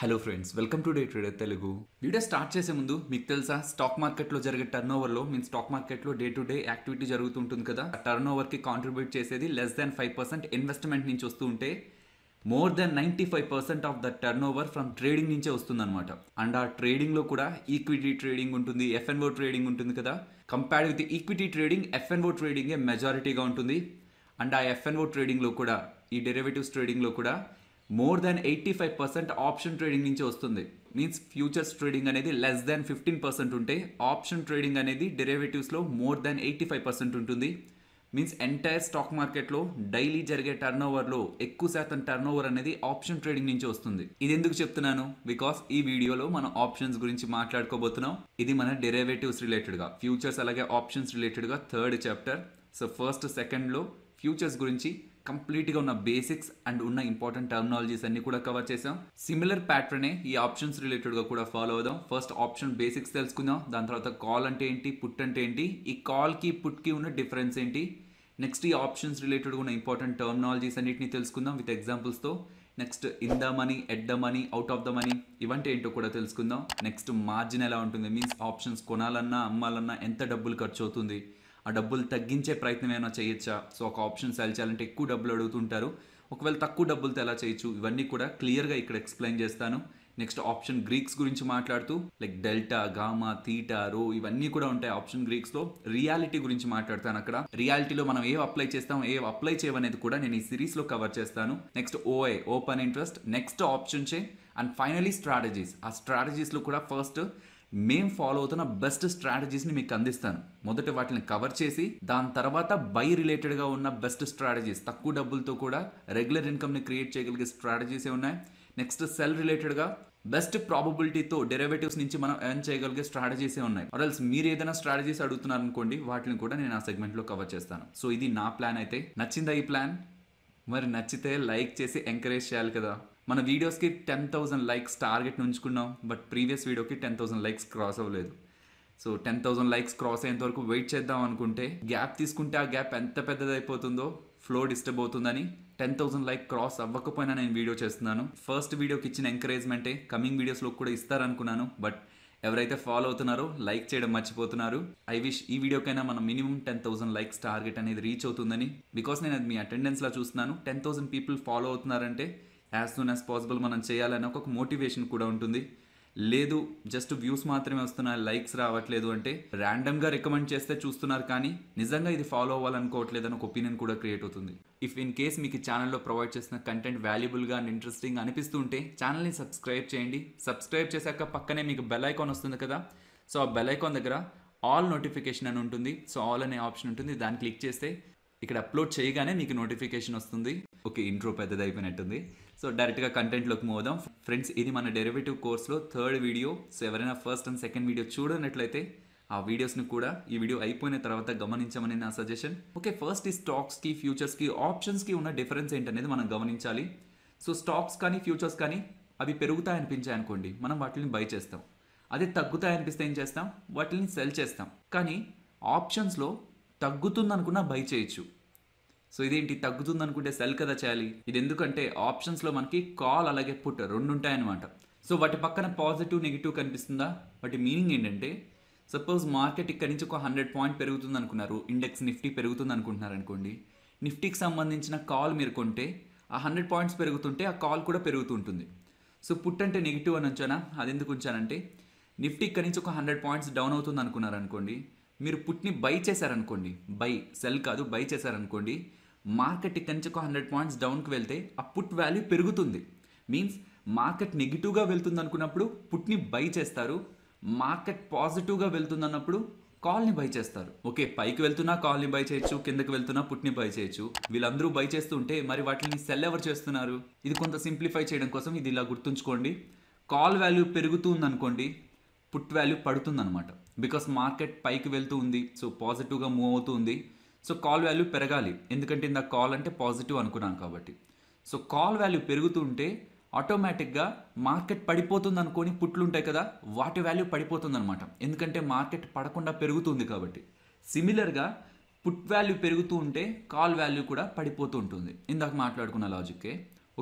hello friends welcome to day trader Telugu video start చేసే ముందు మీకు తెలుసా స్టాక్ మార్కెట్లో జరిగే టర్న్ ఓవర్లో మీన్ స్టాక్ మార్కెట్లో డే టు డే యాక్టివిటీ జరుగుతుంటుంది కదా టర్న్ ఓవర్కి కాంట్రిబ్యూట్ చేసేది less than five percent investment నుంచి వస్తూ ఉంటే more than ninety five percent of the turn over from trading నుంచే వస్తుందన్నమాట అండ్ ఆ ట్రేడింగ్లో కూడా ఈక్విటీ ట్రేడింగ్ ఉంటుంది ఎఫ్ఎన్ఓ ట్రేడింగ్ ఉంటుంది కదా compared with equity trading FNO ట్రేడింగే మెజారిటీగా ఉంటుంది అండ్ ఆ ఎఫ్ఎన్ఓ ట్రేడింగ్లో కూడా ఈ డెరివేటివ్స్ ట్రేడింగ్లో కూడా more than eighty five percent option trading నుంచి వస్తుంది మీన్స్ ఫ్యూచర్స్ ట్రేడింగ్ అనేది లెస్ దాన్ ఫిఫ్టీన్ పర్సెంట్ ఉంటే ఆప్షన్ ట్రేడింగ్ అనేది డెరివేటివ్స్లో more than eighty five percent ఉంటుంది మీన్స్ ఎంటైర్ స్టాక్ మార్కెట్లో డైలీ జరిగే టర్న్ ఓవర్లో ఎక్కువ శాతం టర్న్ ఓవర్ అనేది ఆప్షన్ ట్రేడింగ్ నుంచి వస్తుంది ఇది ఎందుకు చెప్తున్నాను బికాస్ ఈ వీడియోలో మనం ఆప్షన్స్ గురించి మాట్లాడుకోబోతున్నాం ఇది మన డెరివేటివ్స్ రిలేటెడ్గా ఫ్యూచర్స్ అలాగే ఆప్షన్స్ రిలేటెడ్గా థర్డ్ చాప్టర్ సో ఫస్ట్ సెకండ్లో ఫ్యూచర్స్ గురించి కంప్లీట్గా ఉన్న బేసిక్స్ అండ్ ఉన్న ఇంపార్టెంట్ టర్మినాలజీస్ అన్ని కూడా కవర్ చేసాం సిమిలర్ ప్యాటర్నే ఈ ఆప్షన్స్ రిలేటెడ్గా కూడా ఫాలో అవుదాం ఫస్ట్ ఆప్షన్ బేసిక్స్ తెలుసుకుందాం దాని తర్వాత కాల్ అంటే ఏంటి పుట్ అంటే ఏంటి ఈ కాల్కి పుట్కి ఉన్న డిఫరెన్స్ ఏంటి నెక్స్ట్ ఈ ఆప్షన్స్ రిలేటెడ్ ఉన్న ఇంపార్టెంట్ టర్మినాలజీస్ అన్నిటిని తెలుసుకుందాం విత్ ఎగ్జాంపుల్స్తో next in the money at the money out of the money ఇవంటే ఏంటో కూడా తెలుసుకుందాం నెక్స్ట్ మార్జిన్ ఎలా ఉంటుంది మీన్స్ ఆప్షన్స్ కొనాలన్నా అమ్మాలన్నా ఎంత డబ్బులు ఖర్చు అవుతుంది ఆ డబ్బులు తగ్గించే ప్రయత్నం ఏమైనా చేయొచ్చా సో ఒక ఆప్షన్ సెల్ చేయాలంటే ఎక్కువ డబ్బులు అడుగుతుంటారు ఒకవేళ తక్కువ డబ్బులతో ఎలా చేయొచ్చు ఇవన్నీ కూడా క్లియర్గా ఇక్కడ ఎక్స్ప్లెయిన్ చేస్తాను నెక్స్ట్ ఆప్షన్ గ్రీక్స్ గురించి మాట్లాడుతూ లైక్ డెల్టా గామా థీటా రో ఇవన్నీ కూడా ఉంటాయి ఆప్షన్ గ్రీక్స్లో రియాలిటీ గురించి మాట్లాడతాను అక్కడ రియాలిటీలో మనం ఏ అప్లై చేస్తాం ఏ అప్లై చేయమనేది కూడా నేను ఈ సిరీస్లో కవర్ చేస్తాను నెక్స్ట్ ఓఏ ఓపెన్ ఇంట్రెస్ట్ నెక్స్ట్ ఆప్షన్ చే అండ్ ఫైనలీ స్ట్రాటజీస్ ఆ స్ట్రాటజీస్లో కూడా ఫస్ట్ మేము ఫాలో అవుతున్న బెస్ట్ స్ట్రాటజీస్ని మీకు అందిస్తాను మొదట వాటిని కవర్ చేసి దాని తర్వాత బై రిలేటెడ్గా ఉన్న బెస్ట్ స్ట్రాటజీస్ తక్కువ డబ్బులతో కూడా రెగ్యులర్ ఇన్కమ్ని క్రియేట్ చేయగలిగే స్ట్రాటజీసే ఉన్నాయి నెక్స్ట్ సెల్ రిలేటెడ్గా బెస్ట్ ప్రాబబిలిటీతో డెరివేటివ్స్ నుంచి మనం ఎర్న్ చేయగలిగే స్ట్రాటజీసే ఉన్నాయి ఆర్ఎల్స్ మీరు ఏదైనా స్ట్రాటజీస్ అడుగుతున్నారు అనుకోండి వాటిని కూడా నేను ఆ సెగ్మెంట్లో కవర్ చేస్తాను సో ఇది నా ప్లాన్ అయితే నచ్చిందా ఈ ప్లాన్ మరి నచ్చితే లైక్ చేసి ఎంకరేజ్ చేయాలి కదా మన వీడియోస్కి టెన్ థౌజండ్ లైక్స్ టార్గెట్ ఉంచుకున్నాం బట్ ప్రీవియస్ వీడియోకి టెన్ థౌజండ్ లైక్స్ క్రాస్ అవ్వలేదు so ten thousand likes cross అయ్యేంత వరకు వెయిట్ చేద్దాం అనుకుంటే గ్యాప్ తీసుకుంటే ఆ గ్యాప్ ఎంత పెద్దదైపోతుందో ఫ్లో డిస్టర్బ్ అవుతుందని టెన్ థౌసండ్ లైక్ క్రాస్ అవ్వకపోయినా నేను వీడియో చేస్తున్నాను ఫస్ట్ వీడియోకి ఇచ్చిన ఎంకరేజ్మెంటే కమింగ్ వీడియోస్లో కూడా ఇస్తారనుకున్నాను బట్ ఎవరైతే ఫాలో అవుతున్నారో లైక్ చేయడం మర్చిపోతున్నారు ఐ విష్ ఈ వీడియోకైనా మనం minimum ten thousand likes target అనేది రీచ్ అవుతుందని బికాస్ నేను అది మీ అటెండెన్స్లో చూస్తున్నాను టెన్ థౌసండ్ పీపుల్ ఫాలో అవుతున్నారంటే యాజ్ సూన్ యాజ్ పాసిబుల్ మనం చేయాలని ఒక మోటివేషన్ కూడా ఉంటుంది లేదు జస్ట్ వ్యూస్ మాత్రమే వస్తున్నాయి లైక్స్ రావట్లేదు అంటే ర్యాండమ్గా రికమెండ్ చేస్తే చూస్తున్నారు కానీ నిజంగా ఇది ఫాలో అవ్వాలనుకోవట్లేదు అని ఒక ఒపీనియన్ కూడా క్రియేట్ అవుతుంది ఇఫ్ ఇన్ కేస్ మీకు ఛానల్లో ప్రొవైడ్ చేసిన కంటెంట్ వాల్యుబుల్గా అండ్ ఇంట్రెస్టింగ్ అనిపిస్తుంటే ఛానల్ని సబ్స్క్రైబ్ చేయండి సబ్స్క్రైబ్ చేశాక పక్కనే మీకు బెల్ ఐకాన్ వస్తుంది కదా సో ఆ బెల్ ఐకాన్ దగ్గర ఆల్ నోటిఫికేషన్ అని ఉంటుంది సో ఆల్ అనే ఆప్షన్ ఉంటుంది దాన్ని క్లిక్ చేస్తే ఇక్కడ అప్లోడ్ చేయగానే మీకు నోటిఫికేషన్ వస్తుంది ఓకే ఇంట్రో పెద్దది అయిపోయినట్టుంది సో డైరెక్ట్గా కంటెంట్లోకి మోదాం ఫ్రెండ్స్ ఇది మన డెరివేటివ్ కోర్స్లో థర్డ్ వీడియో సో ఎవరైనా ఫస్ట్ అండ్ సెకండ్ వీడియో చూడనట్లయితే ఆ వీడియోస్ని కూడా ఈ వీడియో అయిపోయిన తర్వాత గమనించమని నా సజెషన్ ఓకే ఫస్ట్ ఈ స్టాక్స్కి ఫ్యూచర్స్కి ఆప్షన్స్కి ఉన్న డిఫరెన్స్ ఏంటనేది మనం గమనించాలి సో స్టాక్స్ కానీ ఫ్యూచర్స్ కానీ అవి పెరుగుతాయి అనిపించాయి అనుకోండి మనం వాటిని బై చేస్తాం అదే తగ్గుతాయి అనిపిస్తే ఏం చేస్తాం వాటిని సెల్ చేస్తాం కానీ ఆప్షన్స్లో తగ్గుతుంది అనుకున్నా బై చేయొచ్చు సో ఇదేంటి తగ్గుతుంది అనుకుంటే సెల్ కదా చేయాలి ఇది ఎందుకంటే ఆప్షన్స్లో మనకి కాల్ అలాగే పుట్ రెండు ఉంటాయన్నమాట సో వాటి పక్కన పాజిటివ్ నెగిటివ్ కనిపిస్తుందా వాటి మీనింగ్ ఏంటంటే సపోజ్ మార్కెట్ ఇక్కడి నుంచి ఒక హండ్రెడ్ పాయింట్ పెరుగుతుంది అనుకున్నారు ఇండెక్స్ నిఫ్టీ పెరుగుతుంది అనుకుంటున్నారు అనుకోండి నిఫ్టీకి సంబంధించిన కాల్ మీరు కొంటే ఆ హండ్రెడ్ పాయింట్స్ పెరుగుతుంటే ఆ కాల్ కూడా పెరుగుతుంటుంది సో పుట్ అంటే నెగిటివ్ అని ఉంచానా అది ఎందుకు ఉంచానంటే నిఫ్టీ ఇక్కడి నుంచి ఒక హండ్రెడ్ పాయింట్స్ డౌన్ అవుతుంది అనుకున్నారు అనుకోండి మీరు పుట్ని బై చేశారనుకోండి బై సెల్ కాదు బై చేశారనుకోండి మార్కెట్ ఇక్కడి నుంచి ఒక హండ్రెడ్ పాయింట్స్ డౌన్కి వెళ్తే ఆ పుట్ వాల్యూ పెరుగుతుంది మీన్స్ మార్కెట్ నెగిటివ్గా వెళ్తుంది అనుకున్నప్పుడు పుట్ని బై చేస్తారు మార్కెట్ పాజిటివ్గా వెళ్తుంది అన్నప్పుడు కాల్ని బై చేస్తారు ఓకే పైకి వెళ్తున్నా కాల్ని బై చేయొచ్చు కిందకి వెళ్తున్నా పుట్ని బై చేయొచ్చు వీళ్ళందరూ బై చేస్తుంటే మరి వాటిని సెల్ ఎవరు చేస్తున్నారు ఇది కొంత సింప్లిఫై చేయడం కోసం ఇది ఇలా గుర్తుంచుకోండి కాల్ వాల్యూ పెరుగుతుంది అనుకోండి పుట్ వాల్యూ పడుతుంది అనమాట బికాస్ మార్కెట్ పైకి వెళ్తూ ఉంది సో పాజిటివ్గా మూవ్ అవుతుంది సో కాల్ వాల్యూ పెరగాలి ఎందుకంటే ఇందాక కాల్ అంటే పాజిటివ్ అనుకున్నాను కాబట్టి సో కాల్ వాల్యూ పెరుగుతుంటే ఆటోమేటిక్గా మార్కెట్ పడిపోతుంది అనుకొని పుట్లు ఉంటాయి కదా వాటి వాల్యూ పడిపోతుంది అనమాట ఎందుకంటే మార్కెట్ పడకుండా పెరుగుతుంది కాబట్టి సిమిలర్గా పుట్ వాల్యూ పెరుగుతూ ఉంటే కాల్ వాల్యూ కూడా పడిపోతూ ఉంటుంది ఇందాక మాట్లాడుకున్న లాజిక్కే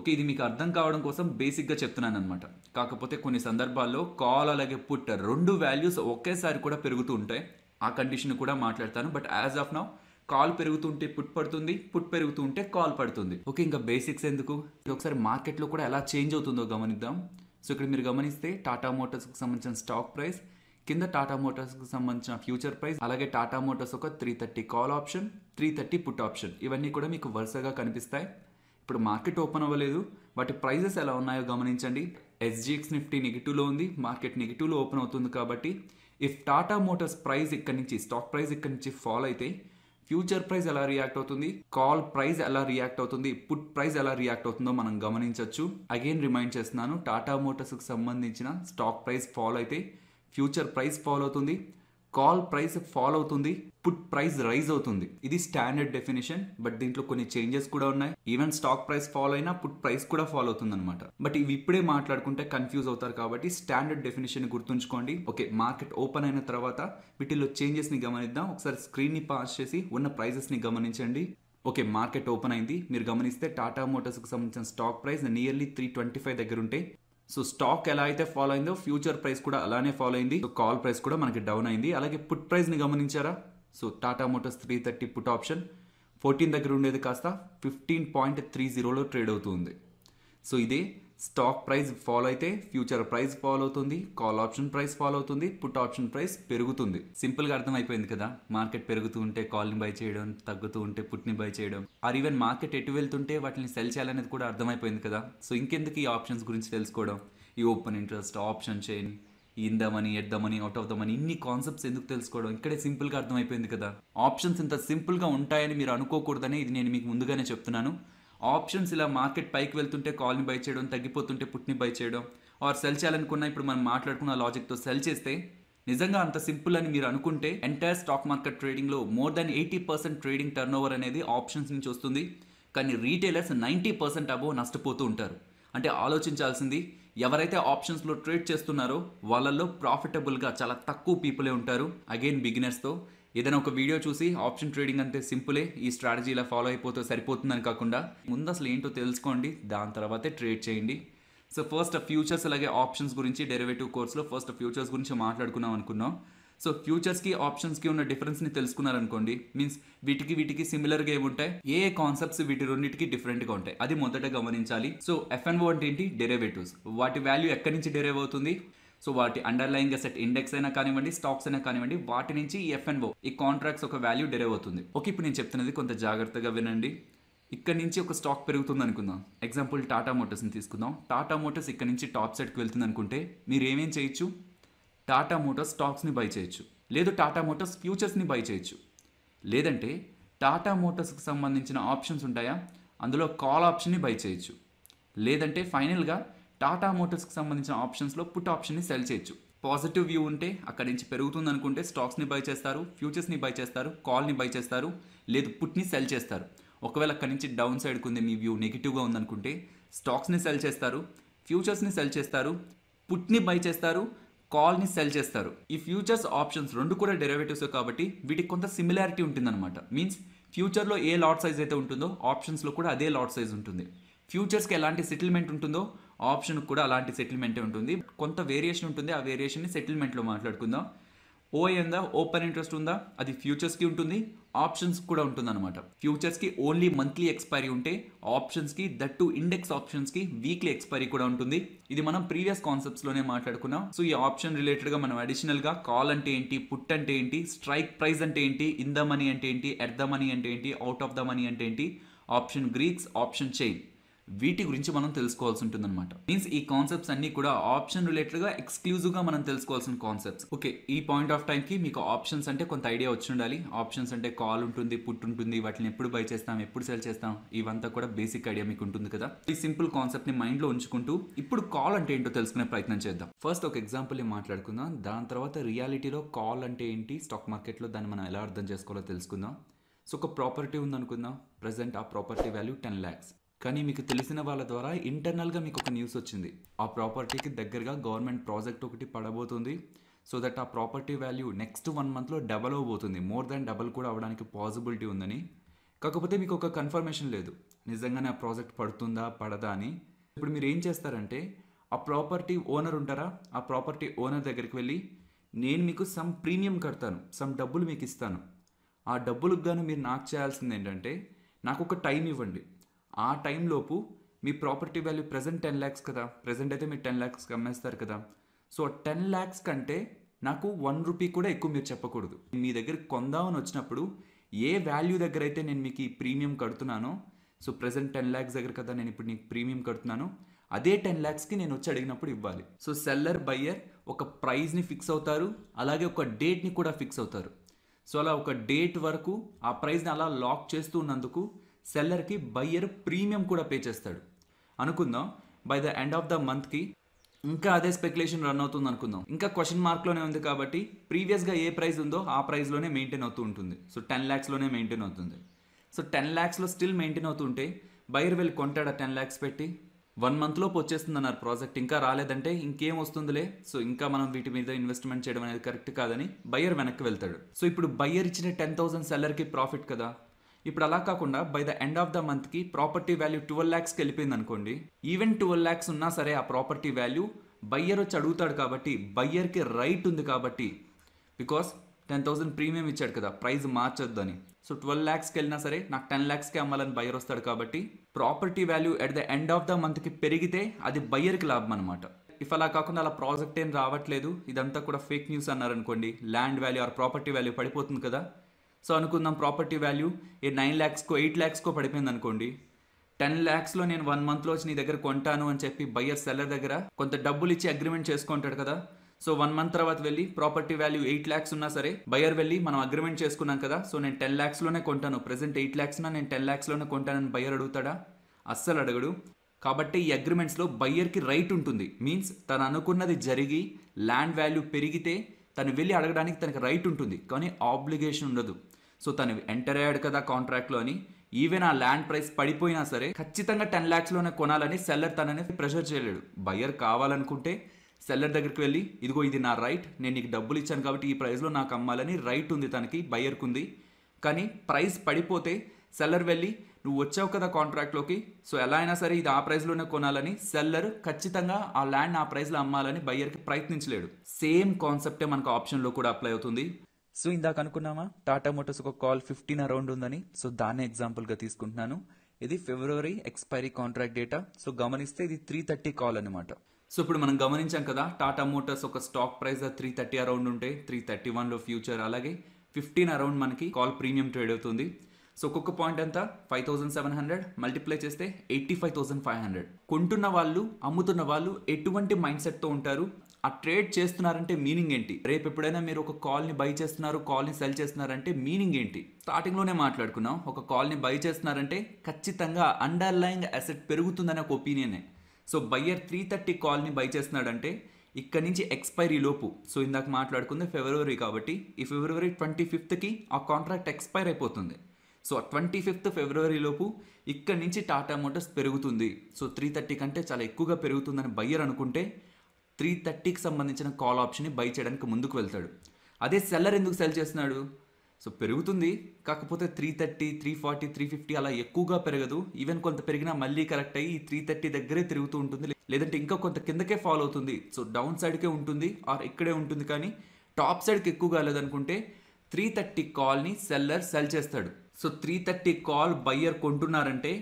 ఓకే ఇది మీకు అర్థం కావడం కోసం బేసిక్గా చెప్తున్నాను అనమాట కాకపోతే కొన్ని సందర్భాల్లో కాల్ అలాగే పుట్ రెండు వాల్యూస్ ఒకేసారి కూడా పెరుగుతూ ఉంటాయి ఆ కండిషన్ కూడా మాట్లాడతాను but as of now call పెరుగుతుంటే పుట్ పడుతుంది పుట్ పెరుగుతుంటే కాల్ పడుతుంది ఓకే ఇంకా బేసిక్స్ ఎందుకు ఒకసారి మార్కెట్లో కూడా ఎలా చేంజ్ అవుతుందో గమనిద్దాం సో ఇక్కడ మీరు గమనిస్తే టాటా మోటార్స్కి సంబంధించిన స్టాక్ ప్రైస్ కింద టాటా మోటార్స్కి సంబంధించిన ఫ్యూచర్ ప్రైస్ అలాగే టాటా మోటార్స్ ఒక three thirty call option three thirty put option ఇవన్నీ కూడా మీకు వరుసగా కనిపిస్తాయి ఇప్పుడు మార్కెట్ ఓపెన్ అవ్వలేదు వాటి ప్రైజెస్ ఎలా ఉన్నాయో గమనించండి ఎస్జీఎక్స్ నిఫ్టీ నెగిటివ్లో ఉంది మార్కెట్ నెగిటివ్లో ఓపెన్ అవుతుంది కాబట్టి ఇఫ్ టాటా మోటార్స్ ప్రైస్ ఇక్కడ నుంచి స్టాక్ ప్రైస్ ఇక్కడ నుంచి ఫాలో అయితే ఫ్యూచర్ ప్రైస్ ఎలా రియాక్ట్ అవుతుంది కాల్ ప్రైస్ ఎలా రియాక్ట్ అవుతుంది పుట్ ప్రైస్ ఎలా రియాక్ట్ అవుతుందో మనం గమనించవచ్చు అగైన్ రిమైండ్ చేస్తున్నాను టాటా మోటార్స్కి సంబంధించిన స్టాక్ ప్రైస్ ఫాల్ అయితే ఫ్యూచర్ ప్రైస్ ఫాల్ అవుతుంది కాల్ ప్రైస్ ఫాల్ అవుతుంది పుట్ ప్రైస్ రైజ్ అవుతుంది ఇది స్టాండర్డ్ డెఫినేషన్ బట్ దీంట్లో కొన్ని చేంజెస్ కూడా ఉన్నాయి ఈవెన్ స్టాక్ ప్రైస్ ఫాలో అయినా పుట్ ప్రైస్ కూడా ఫాలో అవుతుంది అనమాట బట్ ఇవి ఇప్పుడే మాట్లాడుకుంటే కన్ఫ్యూజ్ అవుతారు కాబట్టి స్టాండర్డ్ డెఫినేషన్ గుర్తుంచుకోండి ఓకే మార్కెట్ ఓపెన్ అయిన తర్వాత వీటిలో చేంజెస్ ని గమనిద్దాం ఒకసారి స్క్రీన్ ని పాస్ చేసి ఉన్న ప్రైజెస్ ని గమనించండి ఓకే మార్కెట్ ఓపెన్ అయింది మీరు గమనిస్తే టాటా మోటార్స్కి సంబంధించిన stock price nearly three twenty five దగ్గర ఉంటే సో స్టాక్ ఎలా అయితే ఫాలో అయిందో ఫ్యూచర్ ప్రైస్ కూడా అలానే ఫాలో అయింది సో కాల్ ప్రైస్ కూడా మనకి డౌన్ అయింది అలాగే పుట్ ని గమనించారా so Tata motors three thirty put option fourteen దగ్గర ఉండేది కాస్త ఫిఫ్టీన్ పాయింట్ త్రీ జీరోలో ట్రేడ్ అవుతుంది సో ఇదే స్టాక్ ప్రైస్ ఫాలో అయితే ఫ్యూచర్ ప్రైస్ ఫాలో అవుతుంది కాల్ ఆప్షన్ ప్రైస్ ఫాలో అవుతుంది పుట్ ఆప్షన్ ప్రైస్ పెరుగుతుంది సింపుల్గా అర్థమైపోయింది కదా మార్కెట్ పెరుగుతూ ఉంటే కాల్ని బై చేయడం తగ్గుతూ ఉంటే పుట్ని బై చేయడం ఆర్ ఈవెన్ మార్కెట్ ఎటు వెళ్తుంటే వాటిని సెల్ చేయాలనేది కూడా అర్థమైపోయింది కదా సో ఇంకెందుకు ఈ ఆప్షన్స్ గురించి తెలుసుకోవడం ఈ open interest option chain in the money at the money out of the money ఇన్ని కాన్సెప్ట్స్ ఎందుకు తెలుసుకోవడం ఇక్కడే సింపుల్గా అర్థమైపోయింది కదా ఆప్షన్స్ ఇంత సింపుల్గా ఉంటాయని మీరు అనుకోకూడదని ఇది నేను మీకు ముందుగానే చెప్తున్నాను ఆప్షన్స్ ఇలా మార్కెట్ పైకి వెళ్తుంటే కాల్ని బై చేయడం తగ్గిపోతుంటే పుట్ని బై చేయడం ఆర్ సెల్ చేయాలనుకున్న ఇప్పుడు మనం మాట్లాడుకున్న లాజిక్తో సెల్ చేస్తే నిజంగా అంత సింపుల్ అని మీరు అనుకుంటే ఎంటైర్ స్టాక్ మార్కెట్ ట్రేడింగ్లో more than eighty percent trading turn over అనేది ఆప్షన్స్ నుంచి వస్తుంది కానీ రీటైలర్స్ నైంటీ పర్సెంట్ అబో నష్టపోతూ ఉంటారు అంటే ఆలోచించాల్సింది ఎవరైతే ఆప్షన్స్లో ట్రేడ్ చేస్తున్నారో వాళ్ళల్లో ప్రాఫిటబుల్గా చాలా తక్కువ పీపులే ఉంటారు అగైన్ బిగినర్స్తో ఏదైనా ఒక వీడియో చూసి ఆప్షన్ ట్రేడింగ్ అంతే సింపులే ఈ స్ట్రాటజీ ఇలా ఫాలో అయిపోతే సరిపోతుందని కాకుండా ముందు అసలు ఏంటో తెలుసుకోండి దాని తర్వాతే ట్రేడ్ చేయండి సో ఫస్ట్ ఫ్యూచర్స్ అలాగే ఆప్షన్స్ గురించి డెరివేటివ్ కోర్స్లో ఫస్ట్ ఫ్యూచర్స్ గురించి మాట్లాడుకున్నాం అనుకున్నాం సో ఫ్యూచర్స్కి ఆప్షన్స్కి ఉన్న డిఫరెన్స్ని తెలుసుకున్నారనుకోండి మీన్స్ వీటికి వీటికి సిమిలర్గా ఏముంటాయి ఏ కాన్సెప్ట్స్ వీటి రెండింటికి డిఫరెంట్గా ఉంటాయి అది మొదట గమనించాలి సో ఎఫ్ఎన్ఓ అంటే ఏంటి డెరివేటివ్స్ వాటి వాల్యూ ఎక్కడి నుంచి డెరైవ్ అవుతుంది సో వాటి అండర్లైంగ్ అసెట్ ఇండెక్స్ అయినా కానివ్వండి స్టాక్స్ అయినా కానివ్వండి వాటి నుంచి ఈ ఎఫ్ఎన్ఓ ఈ కాంట్రాక్ట్స్ ఒక వాల్యూ డెరైవ్ అవుతుంది ఓకే ఇప్పుడు నేను చెప్తున్నది కొంత జాగ్రత్తగా వినండి ఇక్కడ నుంచి ఒక స్టాక్ పెరుగుతుంది అనుకుందాం ఎగ్జాంపుల్ టాటా మోటార్స్ని తీసుకుందాం టాటా మోటార్స్ ఇక్కడ నుంచి టాప్ సెట్కి వెళ్తుంది అనుకుంటే మీరు ఏమేం చేయొచ్చు టాటా మోటార్స్ స్టాక్స్ని బై చేయొచ్చు లేదు టాటా మోటార్స్ ఫ్యూచర్స్ని బై చేయొచ్చు లేదంటే టాటా మోటార్స్కి సంబంధించిన ఆప్షన్స్ ఉంటాయా అందులో కాల్ ఆప్షన్ని బై చేయొచ్చు లేదంటే ఫైనల్గా టాటా మోటార్స్కి సంబంధించిన ఆప్షన్స్లో పుట్ ఆప్షన్ని సెల్ చేయొచ్చు పాజిటివ్ వ్యూ ఉంటే అక్కడి నుంచి పెరుగుతుంది అనుకుంటే స్టాక్స్ని బై చేస్తారు ఫ్యూచర్స్ని బై చేస్తారు కాల్ని బై చేస్తారు లేదు పుట్ని సెల్ చేస్తారు ఒకవేళ అక్కడి నుంచి డౌన్ సైడ్కి ఉంది మీ వ్యూ నెగిటివ్గా ఉందనుకుంటే స్టాక్స్ని సెల్ చేస్తారు ఫ్యూచర్స్ని సెల్ చేస్తారు పుట్ని బై చేస్తారు కాల్ని సెల్ చేస్తారు ఈ ఫ్యూచర్స్ ఆప్షన్స్ రెండు కూడా డెరివేటివ్స్ కాబట్టి వీటికి కొంత సిమిలారిటీ ఉంటుందన్నమాట మీన్స్ ఫ్యూచర్లో ఏ లాట్ సైజ్ అయితే ఉంటుందో ఆప్షన్స్లో కూడా అదే లాట్ సైజ్ ఉంటుంది ఫ్యూచర్స్కి ఎలాంటి సెటిల్మెంట్ ఉంటుందో ఆప్షన్ కూడా అలాంటి సెటిల్మెంటే ఉంటుంది కొంత వేరియేషన్ ఉంటుంది ఆ వేరియేషన్ని సెటిల్మెంట్లో మాట్లాడుకుందాం ఓఏ ఉందా ఓపెన్ ఇంట్రెస్ట్ ఉందా అది ఫ్యూచర్స్కి ఉంటుంది ఆప్షన్స్ కూడా ఉంటుంది అనమాట ఫ్యూచర్స్కి ఓన్లీ మంత్లీ ఎక్స్పైరీ ఉంటే ఆప్షన్స్కి దట్ టు ఇండెక్స్ ఆప్షన్స్కి వీక్లీ ఎక్స్పైరీ కూడా ఉంటుంది ఇది మనం ప్రీవియస్ కాన్సెప్ట్స్లోనే మాట్లాడుకున్నాం సో ఈ ఆప్షన్ రిలేటెడ్గా మనం అడిషనల్గా కాల్ అంటే ఏంటి పుట్ అంటే ఏంటి స్ట్రైక్ ప్రైస్ అంటే ఏంటి ఇన్ ద మనీ అంటే ఏంటి ఎట్ ద మనీ అంటే ఏంటి అవుట్ ఆఫ్ ద మనీ అంటే ఏంటి ఆప్షన్ గ్రీక్స్ ఆప్షన్ చైన్ వీటి గురించి మనం తెలుసుకోవాల్సి ఉంటుంది అనమాట మీన్స్ ఈ కాన్సెప్ట్స్ అన్ని కూడా ఆప్షన్ ఎక్స్క్లూజివ్ గా మనం తెలుసుకోవాల్సిన కాన్సెప్ట్స్ ఓకే ఈ పాయింట్ ఆఫ్ కి మీకు ఆప్షన్స్ అంటే కొంత ఐడియా వచ్చి ఉండాలి ఆప్షన్స్ అంటే కాల్ ఉంటుంది పుట్ ఉంటుంది వాటిని ఎప్పుడు బై చేస్తాం ఎప్పుడు సెల్ చేస్తాం ఇవంతా కూడా బేసిక్ ఐడియా మీకు ఉంటుంది కదా ఈ సింపుల్ కాన్సెప్ట్ని మైండ్లో ఉంచుకుంటూ ఇప్పుడు కాల్ అంటే ఏంటో తెలుసుకునే ప్రయత్నం చేద్దాం ఫస్ట్ ఒక ఎగ్జాంపుల్ని మాట్లాడుకుందాం దాని తర్వాత రియాలిటీలో కాల్ అంటే ఏంటి స్టాక్ మార్కెట్లో దాన్ని మనం ఎలా అర్థం చేసుకోవాలో తెలుసుకుందాం సో ఒక ప్రాపర్టీ ఉందనుకుందాం ప్రజెంట్ ఆ ప్రాపర్టీ వాల్యూ టెన్ ల్యాక్స్ కానీ మీకు తెలిసిన వాళ్ళ ద్వారా ఇంటర్నల్గా మీకు ఒక న్యూస్ వచ్చింది ఆ ప్రాపర్టీకి దగ్గరగా గవర్నమెంట్ ప్రాజెక్ట్ ఒకటి పడబోతుంది సో దట్ ఆ ప్రాపర్టీ వాల్యూ నెక్స్ట్ వన్ మంత్లో డబల్ అవబోతుంది మోర్ దాన్ డబల్ కూడా అవడానికి పాసిబిలిటీ ఉందని కాకపోతే మీకు ఒక కన్ఫర్మేషన్ లేదు నిజంగానే ఆ ప్రాజెక్ట్ పడుతుందా పడదా అని ఇప్పుడు మీరు ఏం చేస్తారంటే ఆ ప్రాపర్టీ ఓనర్ ఉంటారా ఆ ప్రాపర్టీ ఓనర్ దగ్గరికి వెళ్ళి నేను మీకు సమ్ ప్రీమియం కడతాను సమ్ డబ్బులు మీకు ఇస్తాను ఆ డబ్బులకు గాను మీరు నాకు చేయాల్సింది ఏంటంటే నాకు ఒక టైం ఇవ్వండి ఆ టైంలోపు మీ property value present ten lakhs కదా ప్రజెంట్ అయితే మీరు టెన్ ల్యాక్స్కి అమ్మేస్తారు కదా సో టెన్ ల్యాక్స్ కంటే నాకు వన్ రూపీ కూడా ఎక్కువ మీరు చెప్పకూడదు మీ దగ్గర కొందామని వచ్చినప్పుడు ఏ వాల్యూ దగ్గర అయితే నేను మీకు ఈ ప్రీమియం కడుతున్నానో సో ప్రజెంట్ టెన్ ల్యాక్స్ దగ్గర కదా నేను ఇప్పుడు నీకు ప్రీమియం కడుతున్నాను అదే టెన్ ల్యాక్స్కి నేను వచ్చి అడిగినప్పుడు ఇవ్వాలి సో సెల్లర్ బయ్యర్ ఒక ప్రైజ్ని ఫిక్స్ అవుతారు అలాగే ఒక డేట్ని కూడా ఫిక్స్ అవుతారు సో అలా ఒక డేట్ వరకు ఆ ప్రైజ్ని అలా లాక్ చేస్తూ ఉన్నందుకు సెల్లర్కి బయ్యర్ ప్రీమియం కూడా పే చేస్తాడు అనుకుందాం by the end of the మంత్కి ఇంకా అదే స్పెక్యులేషన్ రన్ అవుతుంది అనుకుందాం ఇంకా క్వశ్చన్ మార్క్లోనే ఉంది కాబట్టి ప్రీవియస్గా ఏ ప్రైస్ ఉందో ఆ ప్రైస్లోనే మెయింటైన్ అవుతూ ఉంటుంది సో టెన్ ల్యాక్స్లోనే మెయింటైన్ అవుతుంది సో టెన్ ల్యాక్స్లో స్టిల్ మెయింటైన్ అవుతుంటే బయర్ వెళ్ళి కొంటాడా టెన్ ల్యాక్స్ పెట్టి వన్ మంత్లోపు వచ్చేస్తుంది అన్నారు ప్రాజెక్ట్ ఇంకా రాలేదంటే ఇంకేం వస్తుందిలే సో ఇంకా మనం వీటి మీద ఇన్వెస్ట్మెంట్ చేయడం అనేది కరెక్ట్ కాదని బయ్యర్ వెనక్కి వెళ్తాడు సో ఇప్పుడు బయ్యర్ ఇచ్చిన టెన్ థౌసండ్ సెల్లర్కి ప్రాఫిట్ కదా ఇప్పుడు అలా కాకుండా by the end of the మంత్కి ప్రాపర్టీ వాల్యూ ట్వెల్వ్ ల్యాక్స్కి వెళ్ళిపోయింది అనుకోండి ఈవెన్ ట్వెల్వ్ ల్యాక్స్ ఉన్నా సరే ఆ ప్రాపర్టీ వాల్యూ బయ్యర్ వచ్చి అడుగుతాడు కాబట్టి బయ్యర్కి రైట్ ఉంది కాబట్టి బికాస్ టెన్ థౌసండ్ ప్రీమియం ఇచ్చాడు కదా ప్రైస్ మార్చొద్దని సో ట్వెల్వ్ ల్యాక్స్కి వెళ్ళినా సరే నాకు టెన్ ల్యాక్స్కి అమ్మాలని బయ్యర్ వస్తాడు కాబట్టి property value at the end of the మంత్కి పెరిగితే అది బయ్యర్కి లాభం అనమాట ఇఫ్ అలా కాకుండా అలా ప్రాజెక్ట్ ఏం రావట్లేదు ఇదంతా కూడా ఫేక్ న్యూస్ అన్నారనుకోండి land value or property value పడిపోతుంది కదా సో అనుకుందాం ప్రాపర్టీ వాల్యూ ఏ నైన్ ల్యాక్స్కో ఎయిట్ ల్యాక్స్కో పడిపోయింది అనుకోండి టెన్ ల్యాక్స్లో నేను వన్ మంత్లో వచ్చి నీ దగ్గర కొంటాను అని చెప్పి బయ్యర్ సెల్లర్ దగ్గర కొంత డబ్బులు ఇచ్చి అగ్రిమెంట్ చేసుకుంటాడు కదా సో వన్ మంత్ తర్వాత వెళ్ళి ప్రాపర్టీ వాల్యూ ఎయిట్ ల్యాక్స్ ఉన్నా సరే బయర్ వెళ్ళి మనం అగ్రిమెంట్ చేసుకున్నాం కదా సో నేను టెన్ ల్యాక్స్లోనే కొంటాను ప్రజెంట్ ఎయిట్ ల్యాక్స్నా నేను టెన్ ల్యాక్స్లోనే కొంటానని బయర్ అడుగుతాడా అస్సలు అడగడు కాబట్టి ఈ అగ్రిమెంట్స్లో బయ్యర్కి రైట్ ఉంటుంది మీన్స్ తను అనుకున్నది జరిగి ల్యాండ్ వాల్యూ పెరిగితే తను వెళ్ళి అడగడానికి తనకి రైట్ ఉంటుంది కానీ ఆబ్లిగేషన్ ఉండదు సో తను ఎంటర్ అయ్యాడు కదా కాంట్రాక్ట్లో అని ఈవెన్ ఆ ల్యాండ్ ప్రైస్ పడిపోయినా సరే ఖచ్చితంగా టెన్ ల్యాక్స్లోనే కొనాలని సెల్లర్ తనని ప్రెషర్ చేయలేడు బయ్యర్ కావాలనుకుంటే సెల్లర్ దగ్గరికి వెళ్ళి ఇదిగో ఇది నా రైట్ నేను నీకు డబ్బులు ఇచ్చాను కాబట్టి ఈ ప్రైస్లో నాకు అమ్మాలని రైట్ ఉంది తనకి బయ్యర్కు ఉంది కానీ ప్రైస్ పడిపోతే సెల్లర్ వెళ్ళి నువ్వు వచ్చావు కదా కాంట్రాక్ట్లోకి సో ఎలా అయినా సరే ఇది ఆ ప్రైస్లోనే కొనాలని సెల్లర్ ఖచ్చితంగా ఆ ల్యాండ్ ఆ ప్రైస్లో అమ్మాలని బయ్యర్కి ప్రయత్నించలేడు సేమ్ కాన్సెప్టే మనకు ఆప్షన్లో కూడా అప్లై అవుతుంది సో ఇందాక అనుకున్నామా టాటా మోటార్స్ ఒక కాల్ ఫిఫ్టీన్ అరౌండ్ ఉందని సో దాన్నే ఎగ్జాంపుల్గా తీసుకుంటున్నాను ఇది ఫిబ్రవరి ఎక్స్పైరీ కాంట్రాక్ట్ డేటా సో గమనిస్తే ఇది త్రీ థర్టీ కాల్ అనమాట సో ఇప్పుడు మనం గమనించాం కదా టాటా మోటార్స్ ఒక stock price three thirty around ఉంటే త్రీ థర్టీ వన్లో ఫ్యూచర్ అలాగే ఫిఫ్టీన్ అరౌండ్ మనకి కాల్ ప్రీమియం ట్రేడ్ అవుతుంది సో ఒక్కొక్క పాయింట్ అంతా five thousand seven hundred multiply చేస్తే eighty five thousand five hundred కొంటున్న వాళ్ళు అమ్ముతున్న వాళ్ళు ఎటువంటి మైండ్ సెట్తో ఉంటారు ఆ ట్రేడ్ చేస్తున్నారంటే మీనింగ్ ఏంటి రేపు ఎప్పుడైనా మీరు ఒక కాల్ని బై చేస్తున్నారు కాల్ని సెల్ చేస్తున్నారంటే మీనింగ్ ఏంటి స్టార్టింగ్లోనే మాట్లాడుకున్నాం ఒక కాల్ని బై చేస్తున్నారంటే ఖచ్చితంగా అండర్లైంగ్ అసెట్ పెరుగుతుందనే ఒక ఒపీనియనే సో బయ్యర్ త్రీ థర్టీ కాల్ని బై చేస్తున్నాడంటే ఇక్కడ నుంచి ఎక్స్పైరీ లోపు సో ఇందాక మాట్లాడుకుంది ఫిబ్రవరి కాబట్టి ఈ ఫిబ్రవరి ట్వంటీ ఫిఫ్త్కి ఆ కాంట్రాక్ట్ ఎక్స్పైర్ అయిపోతుంది సో ట్వంటీ ఫిఫ్త్ ఫిబ్రవరి లోపు ఇక్కడ నుంచి టాటా మోటార్స్ పెరుగుతుంది సో త్రీ థర్టీ కంటే చాలా ఎక్కువగా పెరుగుతుందని బయ్యర్ అనుకుంటే త్రీ థర్టీకి సంబంధించిన కాల్ ఆప్షన్ని బై చేయడానికి ముందుకు వెళ్తాడు అదే సెల్లర్ ఎందుకు సెల్ చేస్తున్నాడు సో పెరుగుతుంది కాకపోతే three thirty three forty three fifty అలా ఎక్కువగా పెరగదు ఈవెన్ కొంత పెరిగినా మళ్ళీ కరెక్ట్ అయ్యి ఈ త్రీ థర్టీ దగ్గరే తిరుగుతూ ఉంటుంది లేదంటే ఇంకా కొంత కిందకే ఫాలో అవుతుంది సో డౌన్ సైడ్కే ఉంటుంది ఆర్ ఇక్కడే ఉంటుంది కానీ టాప్ సైడ్కి ఎక్కువగా లేదనుకుంటే త్రీ థర్టీ కాల్ని సెల్లర్ సెల్ చేస్తాడు so three thirty call buyer కొంటున్నారంటే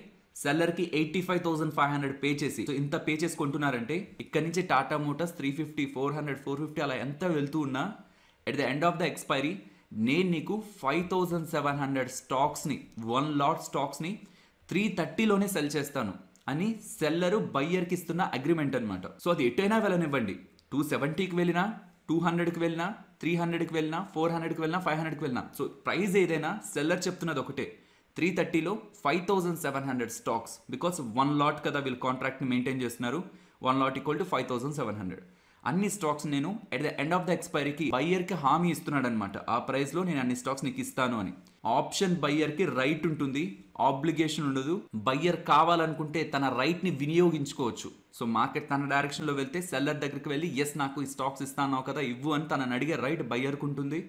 సెల్లర్కి eighty five thousand five hundred pay చేసి సో ఇంత పే చేసి కొంటున్నారంటే ఇక్కడ నుంచి Tata motors three fifty four hundred four fifty అలా ఎంత వెళ్తూ ఉన్నా at the end of the expiry నేను నీకు ఫైవ్ థౌసండ్ సెవెన్ హండ్రెడ్ స్టాక్స్ని వన్ లాట్ స్టాక్స్ని త్రీ థర్టీలోనే సెల్ చేస్తాను అని సెల్లరు బయ్యర్కి ఇస్తున్న అగ్రిమెంట్ అనమాట సో అది ఎటైనా వెళ్ళనివ్వండి టూ సెవెంటీకి వెళ్ళినా టూ హండ్రెడ్కి వెళ్ళినా త్రీ హండ్రెడ్కి వెళ్ళినా ఫోర్ హండ్రెడ్కి వెళ్ళినా ఫైవ్ హండ్రెడ్కి వెళ్ళినా సో ప్రైస్ ఏదైనా సెల్లర్ చెప్తున్నది ఒకటే త్రీ థర్టీలో five thousand seven hundred stocks because one lot కదా వీళ్ళు కాంట్రాక్ట్ని మెయింటైన్ చేస్తున్నారు one lot equal to five thousand seven hundred అన్ని స్టాక్స్ నేను at the end of the ఎక్స్పైరీకి బయ్యర్కి హామీ ఇస్తున్నాడు అనమాట ఆ ప్రైస్లో నేను అన్ని స్టాక్స్ నీకు ఇస్తాను అని ఆప్షన్ బయ్యర్కి రైట్ ఉంటుంది ఆబ్లిగేషన్ ఉండదు బయ్యర్ కావాలనుకుంటే తన రైట్ని వినియోగించుకోవచ్చు సో మార్కెట్ తన డైరెక్షన్లో వెళ్తే సెల్లర్ దగ్గరికి వెళ్ళి ఎస్ నాకు ఈ స్టాక్స్ ఇస్తాను కదా ఇవ్వు అని తనని అడిగే రైట్ బయ్యర్కి ఉంటుంది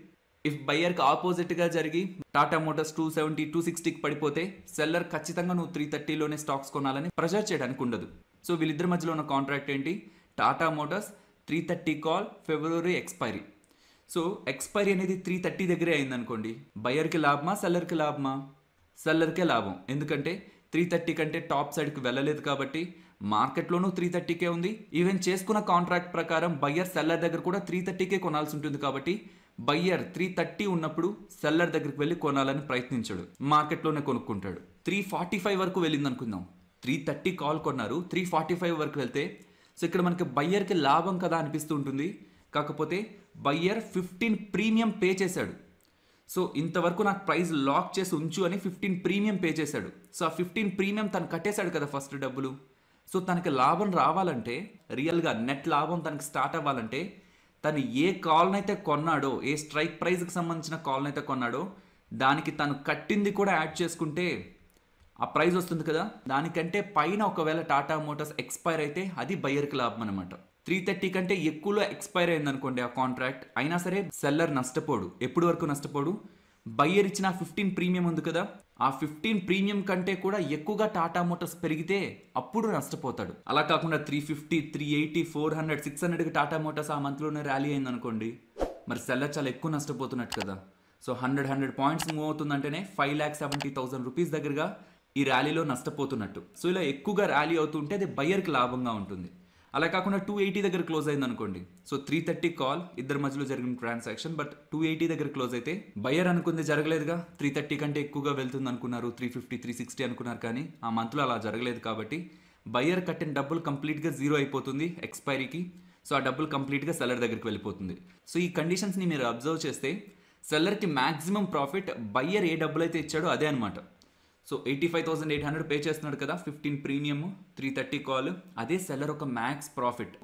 ఇఫ్ బయ్యర్కి ఆపోజిట్గా జరిగి Tata motors two seventy two సిక్స్టీకి పడిపోతే సెల్లర్ ఖచ్చితంగా నువ్వు త్రీ థర్టీలోనే స్టాక్స్ కొనాలని ప్రెషర్ చేయడానికి ఉండదు సో వీళ్ళిద్దరి మధ్యలో ఉన్న కాంట్రాక్ట్ ఏంటి Tata motors three thirty call ఫిబ్రవరి ఎక్స్పైరీ సో ఎక్స్పైరీ అనేది త్రీ థర్టీ దగ్గరే అయిందనుకోండి బయ్యర్కి లాభమా సెల్లర్కి లాభమా సెల్లర్కే లాభం ఎందుకంటే త్రీ థర్టీ కంటే టాప్ సైడ్కి వెళ్ళలేదు కాబట్టి మార్కెట్లోనూ త్రీ థర్టీకే ఉంది ఈవెన్ చేసుకున్న కాంట్రాక్ట్ ప్రకారం బయ్యర్ సెల్లర్ దగ్గర కూడా త్రీ థర్టీకే కొనాల్సి ఉంటుంది కాబట్టి బయ్యర్ త్రీ థర్టీ ఉన్నప్పుడు సెల్లర్ దగ్గరికి వెళ్ళి కొనాలని ప్రయత్నించాడు మార్కెట్లోనే కొనుక్కుంటాడు త్రీ ఫార్టీ ఫైవ్ వరకు వెళ్ళింది అనుకుందాం త్రీ థర్టీ కాల్ కొన్నారు త్రీ ఫార్టీ ఫైవ్ వరకు వెళ్తే సో ఇక్కడ మనకి బయ్యర్కి లాభం కదా అనిపిస్తూ ఉంటుంది కాకపోతే బయ్యర్ ఫిఫ్టీన్ ప్రీమియం పే చేశాడు సో ఇంతవరకు నాకు ప్రైస్ లాక్ చేసి ఉంచు అని ఫిఫ్టీన్ ప్రీమియం పే చేశాడు సో ఆ ఫిఫ్టీన్ ప్రీమియం తను కట్టేశాడు కదా ఫస్ట్ డబ్బులు సో తనకి లాభం రావాలంటే రియల్గా నెట్ లాభం తనకి స్టార్ట్ అవ్వాలంటే తను ఏ కాల్నైతే కొన్నాడో ఏ స్ట్రైక్ ప్రైజ్కి సంబంధించిన కాల్నైతే కొన్నాడో దానికి తను కట్టింది కూడా యాడ్ చేసుకుంటే ఆ ప్రైజ్ వస్తుంది కదా దానికంటే పైన ఒకవేళ టాటా మోటార్స్ ఎక్స్పైర్ అయితే అది బయ్యర్కి లాభం అనమాట త్రీ థర్టీ కంటే ఎక్కువలో ఎక్స్పైర్ అయిందనుకోండి ఆ కాంట్రాక్ట్ అయినా సరే సెల్లర్ నష్టపోడు ఎప్పుడు వరకు నష్టపోడు బయ్యర్ ఇచ్చిన ఫిఫ్టీన్ ప్రీమియం ఉంది కదా ఆ ఫిఫ్టీన్ ప్రీమియం కంటే కూడా ఎక్కువగా టాటా మోటార్స్ పెరిగితే అప్పుడు నష్టపోతాడు అలా కాకుండా three fifty three eighty four hundred six హండ్రెడ్కి టాటా మోటార్స్ ఆ మంత్లోనే ర్యాలీ అయింది అనుకోండి మరి సెల్లర్ చాలా ఎక్కువ నష్టపోతున్నట్టు కదా so hundred hundred points move అవుతుందంటేనే five lakh seventy thousand rupees దగ్గరగా ఈ ర్యాలీలో నష్టపోతున్నట్టు సో ఇలా ఎక్కువగా ర్యాలీ అవుతుంటే అది బయ్యర్కి లాభంగా ఉంటుంది అలా కాకుండా టూ ఎయిటీ దగ్గర క్లోజ్ అయింది అనుకోండి సో త్రీ థర్టీ కాల్ ఇద్దరి మధ్యలో జరిగిన ట్రాన్సాక్షన్ బట్ టూ ఎయిటీ దగ్గర క్లోజ్ అయితే బయర్ అనుకుంది జరగలేదుగా త్రీ థర్టీ కంటే ఎక్కువగా వెళ్తుంది అనుకున్నారు త్రీ ఫిఫ్టీ త్రీ సిక్స్టీ అనుకున్నారు కానీ ఆ మంత్లో అలా జరగలేదు కాబట్టి బయర్ కట్టిన డబ్బులు కంప్లీట్గా జీరో అయిపోతుంది ఎక్స్పైరీకి సో ఆ డబ్బులు కంప్లీట్గా సెల్లర్ దగ్గరికి వెళ్ళిపోతుంది సో ఈ కండిషన్స్ని మీరు అబ్జర్వ్ చేస్తే సెల్లర్కి మ్యాక్సిమం ప్రాఫిట్ బయ్యర్ ఏ డబ్బులు అయితే ఇచ్చాడో అదే అనమాట so eighty five thousand eight hundred pay చేస్తున్నాడు కదా fifteen premium three thirty call అదే సెల్లర్ ఒక మ్యాక్స్ ప్రాఫిట్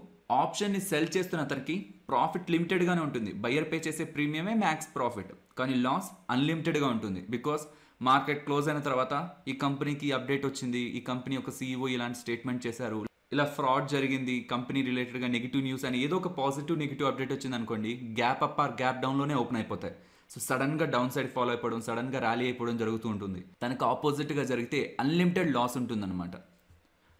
ఆప్షన్ని సెల్ చేస్తున్న అతనికి ప్రాఫిట్ లిమిటెడ్గానే ఉంటుంది బయర్ పే చేసే ప్రీమియమే మ్యాక్స్ ప్రాఫిట్ కానీ లాస్ అన్లిమిటెడ్గా ఉంటుంది బికాస్ మార్కెట్ క్లోజ్ అయిన తర్వాత ఈ కంపెనీకి అప్డేట్ వచ్చింది ఈ కంపెనీ ఒక సీఈఓ ఇలాంటి స్టేట్మెంట్ చేశారు ఇలా ఫ్రాడ్ జరిగింది కంపెనీ రిలేటెడ్గా నెగిటివ్ న్యూస్ అని ఏదో ఒక పాజిటివ్ నెగిటివ్ అప్డేట్ వచ్చింది అనుకోండి గ్యాప్ అప్ ఆర్ గ్యాప్ డౌన్లోనే ఓపెన్ అయిపోతాయి సో సడన్గా డౌన్ సైడ్ ఫాలో అయిపోవడం సడన్గా ర్యాలీ అయిపోవడం జరుగుతూ ఉంటుంది తనకు ఆపోజిట్గా జరిగితే అన్లిమిటెడ్ లాస్ ఉంటుందన్నమాట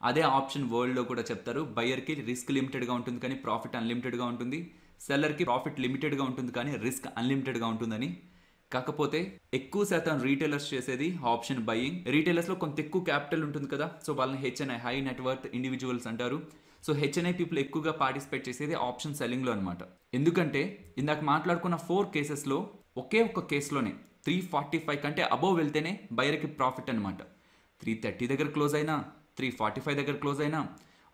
అదే ఆప్షన్ వరల్డ్లో కూడా చెప్తారు బయర్కి రిస్క్ లిమిటెడ్గా ఉంటుంది కానీ ప్రాఫిట్ అన్లిమిటెడ్గా ఉంటుంది సెల్లర్కి ప్రాఫిట్ లిమిటెడ్గా ఉంటుంది కానీ రిస్క్ అన్లిమిటెడ్గా ఉంటుందని కాకపోతే ఎక్కువ శాతం రీటైలర్స్ చేసేది ఆప్షన్ బయ్యింగ్ లో కొంత ఎక్కువ క్యాపిటల్ ఉంటుంది కదా సో వాళ్ళని హెచ్ఎన్ఐ హై నెట్వర్క్ ఇండివిజువల్స్ అంటారు సో హెచ్ఎన్ఐ పీపుల్ ఎక్కువగా పార్టిసిపేట్ చేసేది ఆప్షన్ సెల్లింగ్లో అనమాట ఎందుకంటే ఇందాక మాట్లాడుకున్న ఫోర్ కేసెస్లో ఒకే ఒక కేసులోనే త్రీ ఫార్టీ ఫైవ్ కంటే అబోవ్ వెళ్తేనే బయర్కి ప్రాఫిట్ అనమాట త్రీ థర్టీ దగ్గర క్లోజ్ అయినా త్రీ ఫార్టీ ఫైవ్ దగ్గర క్లోజ్ అయినా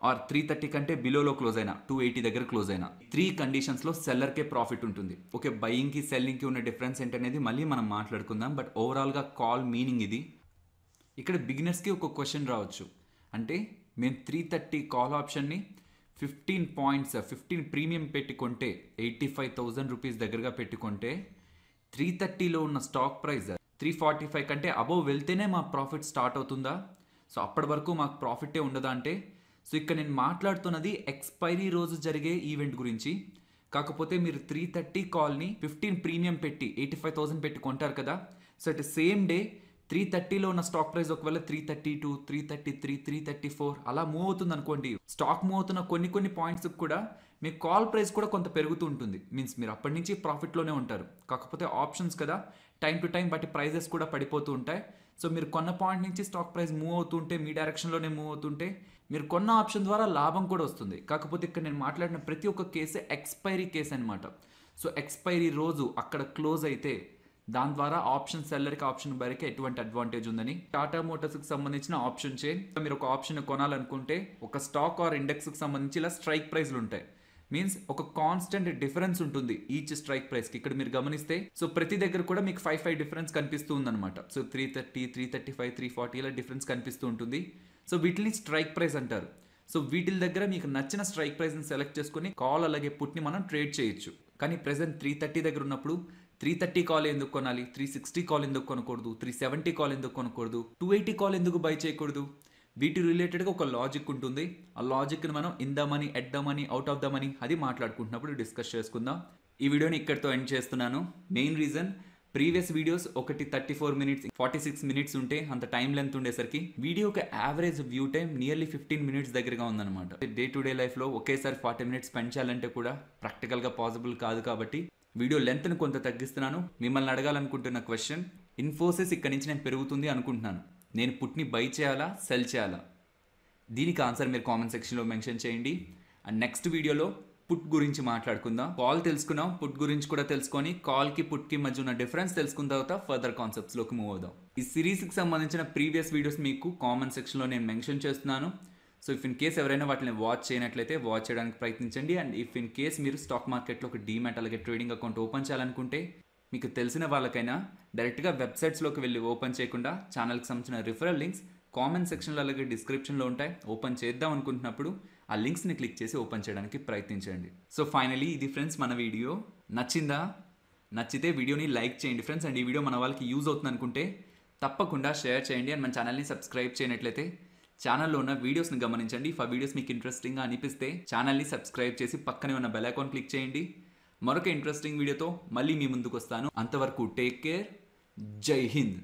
ఆర్ త్రీ థర్టీ కంటే బిలోలో క్లోజ్ అయినా టూ ఎయిటీ దగ్గర క్లోజ్ అయినా త్రీ కండిషన్స్లో సెల్లర్కే ప్రాఫిట్ ఉంటుంది ఓకే బయింగ్కి సెల్లింగ్కి ఉన్న డిఫరెన్స్ ఏంటనేది మళ్ళీ మనం మాట్లాడుకుందాం బట్ ఓవరాల్గా కాల్ మీనింగ్ ఇది ఇక్కడ బిగినర్స్కి ఒక క్వశ్చన్ రావచ్చు అంటే మేము త్రీ థర్టీ కాల్ ఆప్షన్ని ఫిఫ్టీన్ పాయింట్స్ ఫిఫ్టీన్ ప్రీమియం పెట్టుకుంటే ఎయిటీ ఫైవ్ థౌజండ్ రూపీస్ దగ్గరగా పెట్టుకుంటే త్రీ థర్టీలో ఉన్న stock price three forty five కంటే అబోవ్ వెళ్తేనే మా ప్రాఫిట్ స్టార్ట్ అవుతుందా సో అప్పటి వరకు మాకు ప్రాఫిటే ఉండదా అంటే సో ఇక్కడ నేను మాట్లాడుతున్నది ఎక్స్పైరీ రోజు జరిగే ఈవెంట్ గురించి కాకపోతే మీరు త్రీ థర్టీ కాల్ని ఫిఫ్టీన్ ప్రీమియం పెట్టి ఎయిటీ ఫైవ్ థౌసండ్ పెట్టి కొంటారు కదా so at same day three థర్టీలో ఉన్న స్టాక్ ప్రైస్ ఒకవేళ three thirty two three thirty three three thirty four అలా మూవ్ అవుతుంది అనుకోండి స్టాక్ మూవ్ అవుతున్న కొన్ని కొన్ని పాయింట్స్ కూడా మీ కాల్ ప్రైస్ కూడా కొంత పెరుగుతూ ఉంటుంది మీన్స్ మీరు అప్పటి నుంచి ప్రాఫిట్లోనే ఉంటారు కాకపోతే ఆప్షన్స్ కదా టైం టు టైం వాటి ప్రైజెస్ కూడా పడిపోతూ ఉంటాయి సో మీరు కొన్న పాయింట్ నుంచి స్టాక్ ప్రైస్ మూవ్ అవుతుంటే మీ డైరెక్షన్లోనే మూవ్ అవుతుంటే మీరు కొన్న ఆప్షన్ ద్వారా లాభం కూడా వస్తుంది కాకపోతే ఇక్కడ నేను మాట్లాడిన ప్రతి ఒక్క కేసే ఎక్స్పైరీ కేసు అనమాట సో ఎక్స్పైరీ రోజు అక్కడ క్లోజ్ అయితే దాని ద్వారా ఆప్షన్ సెల్లర్కి ఆప్షన్ బయర్కి ఎటువంటి అడ్వాంటేజ్ ఉందని టాటా కి సంబంధించిన ఆప్షన్ చే మీరు ఒక ఆప్షన్ కొనాలనుకుంటే ఒక స్టాక్ ఆర్ కి సంబంధించి ఇలా స్ట్రైక్ ప్రైస్లు ఉంటాయి మీన్స్ ఒక కాన్స్టెంట్ డిఫరెన్స్ ఉంటుంది ఈచ్ స్ట్రైక్ ప్రైస్కి ఇక్కడ మీరు గమనిస్తే సో ప్రతి దగ్గర కూడా మీకు ఫైవ్ ఫైవ్ డిఫరెన్స్ కనిపిస్తూ ఉందన్నమాట so three thirty three thirty five three forty ఇలా డిఫరెన్స్ కనిపిస్తూ ఉంటుంది సో వీటిని స్ట్రైక్ ప్రైస్ అంటారు సో వీటిల దగ్గర మీకు నచ్చిన స్ట్రైక్ ప్రైస్ని సెలెక్ట్ చేసుకుని కాల్ అలాగే పుట్ని మనం ట్రేడ్ చేయొచ్చు కానీ ప్రెసెంట్ త్రీ థర్టీ దగ్గర ఉన్నప్పుడు త్రీ థర్టీ కాల్ ఎందుకు కొనాలి త్రీ సిక్స్టీ కాల్ ఎందుకు కొనకూడదు త్రీ సెవెంటీ కాల్ ఎందుకు కొనకూడదు టూ ఎయిటీ కాల్ ఎందుకు బై చేయకూడదు వీటి రిలేటెడ్గా ఒక లాజిక్ ఉంటుంది ఆ లాజిక్ని మనం in the money at the money out of the money అది మాట్లాడుకుంటున్నప్పుడు డిస్కస్ చేసుకుందాం ఈ వీడియోని ఇక్కడితో ఎండ్ చేస్తున్నాను మెయిన్ రీజన్ ప్రీవియస్ వీడియోస్ ఒకటి thirty four minutes forty six minutes ఉంటే అంత టైం లెంత్ ఉండేసరికి వీడియో ఒక average view time nearly fifteen minutes దగ్గరగా ఉందన్నమాట డే టు డే లైఫ్లో ఒకేసారి ఫార్టీ మినిట్స్ స్పెండ్ చేయాలంటే కూడా ప్రాక్టికల్గా పాసిబుల్ కాదు కాబట్టి వీడియో లెంత్ని కొంత తగ్గిస్తున్నాను మిమ్మల్ని అడగాలనుకుంటున్న క్వశ్చన్ ఇన్ఫోసిస్ ఇక్కడి నుంచి నేను పెరుగుతుంది అనుకుంటున్నాను నేను పుట్ని బై చేయాలా సెల్ చేయాలా దీనికి ఆన్సర్ మీరు కామెంట్ సెక్షన్లో మెన్షన్ చేయండి అండ్ నెక్స్ట్ వీడియోలో పుట్ గురించి మాట్లాడుకుందాం కాల్ తెలుసుకున్నాం పుట్ గురించి కూడా తెలుసుకొని కాల్కి పుట్కి మధ్య ఉన్న డిఫరెన్స్ తెలుసుకున్న తర్వాత ఫర్దర్ కాన్సెప్ట్స్లోకి మూవ్ అవుదాం ఈ సిరీస్కి సంబంధించిన ప్రీవియస్ వీడియోస్ మీకు కామెంట్ సెక్షన్లో నేను మెన్షన్ చేస్తున్నాను సో ఇఫ్ ఇన్ కేస్ ఎవరైనా వాటిని వాచ్ చేయనట్లయితే వాచ్ చేయడానికి ప్రయత్నించండి అండ్ ఇఫ్ ఇన్ కేస్ మీరు స్టాక్ మార్కెట్లో ఒక డీమెట్ అలాగే ట్రేడింగ్ అకౌంట్ ఓపెన్ చేయాలనుకుంటే మీకు తెలిసిన వాళ్ళకైనా డైరెక్ట్గా వెబ్సైట్స్లోకి వెళ్ళి ఓపెన్ చేయకుండా ఛానల్కి సంబంధించిన రిఫరల్ లింక్స్ కామెంట్ సెక్షన్లో అలాగే డిస్క్రిప్షన్లో ఉంటాయి ఓపెన్ చేద్దాం అనుకుంటున్నప్పుడు ఆ లింక్స్ని క్లిక్ చేసి ఓపెన్ చేయడానికి ప్రయత్నించండి సో ఫైనలీ ఇది ఫ్రెండ్స్ మన వీడియో నచ్చిందా నచ్చితే వీడియోని లైక్ చేయండి ఫ్రెండ్స్ అండ్ ఈ వీడియో మన వాళ్ళకి యూజ్ అవుతుంది అనుకుంటే తప్పకుండా షేర్ చేయండి అండ్ మన ఛానల్ని సబ్స్క్రైబ్ చేయనట్లయితే ఛానల్లో ఉన్న వీడియోస్ని గమనించండి ఆ వీడియోస్ మీకు ఇంట్రెస్టింగ్గా అనిపిస్తే ఛానల్ని సబ్స్క్రైబ్ చేసి పక్కనే ఉన్న బెల్ అకౌంట్ క్లిక్ చేయండి మరొక ఇంట్రెస్టింగ్ వీడియోతో మళ్ళీ మీ ముందుకు వస్తాను అంతవరకు టేక్ కేర్ జై హింద్